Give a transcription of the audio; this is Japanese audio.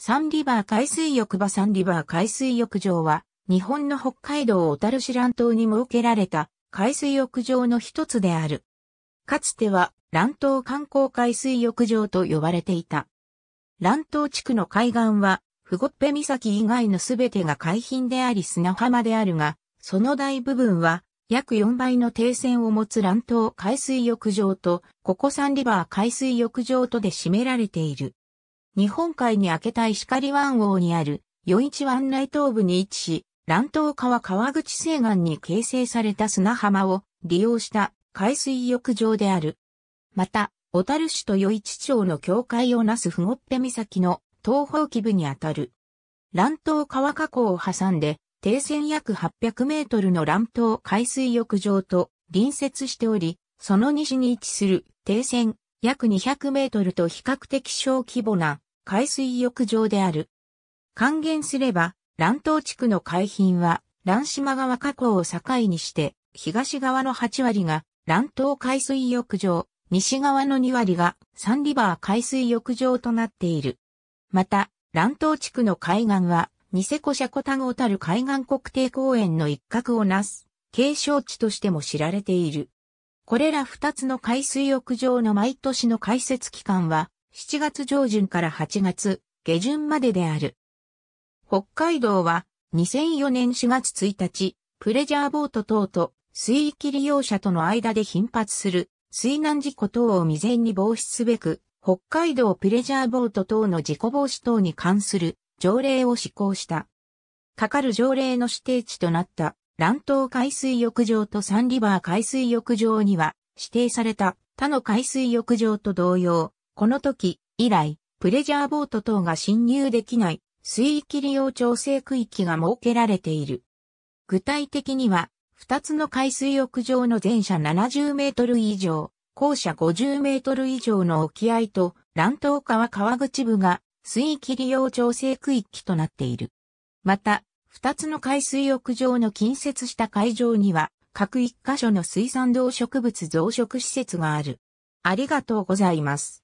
サンリバー海水浴場サンリバー海水浴場は、日本の北海道小樽市乱島に設けられた海水浴場の一つである。かつては、乱島観光海水浴場と呼ばれていた。乱島地区の海岸は、フゴッペ岬以外のすべてが海浜であり砂浜であるが、その大部分は、約4倍の定線を持つ乱島海水浴場と、ここサンリバー海水浴場とで占められている。日本海に明けた石狩湾王にある、余市湾内東部に位置し、乱東川川口西岸に形成された砂浜を利用した海水浴場である。また、小樽市と余市町の境界をなすふごっぺ岬の東方基部にあたる。乱東川河口を挟んで、定線約800メートルの乱東海水浴場と隣接しており、その西に位置する定線約200メートルと比較的小規模な海水浴場である。還元すれば、乱島地区の海浜は、乱島川河口を境にして、東側の8割が乱島海水浴場、西側の2割がサンリバー海水浴場となっている。また、乱島地区の海岸は、ニセコシャコタゴタル海岸国定公園の一角をなす、継承地としても知られている。これら2つの海水浴場の毎年の開設期間は7月上旬から8月下旬までである。北海道は2004年4月1日、プレジャーボート等と水域利用者との間で頻発する水難事故等を未然に防止すべく、北海道プレジャーボート等の事故防止等に関する条例を施行した。かかる条例の指定地となった乱闘海水浴場とサンリバー海水浴場には指定された他の海水浴場と同様、この時以来、プレジャーボート等が侵入できない水域利用調整区域が設けられている。具体的には、二つの海水浴場の全車70メートル以上、後車50メートル以上の沖合と、乱闘川川口部が水域利用調整区域となっている。また、二つの海水浴場の近接した会場には、各一箇所の水産動植物増殖施設がある。ありがとうございます。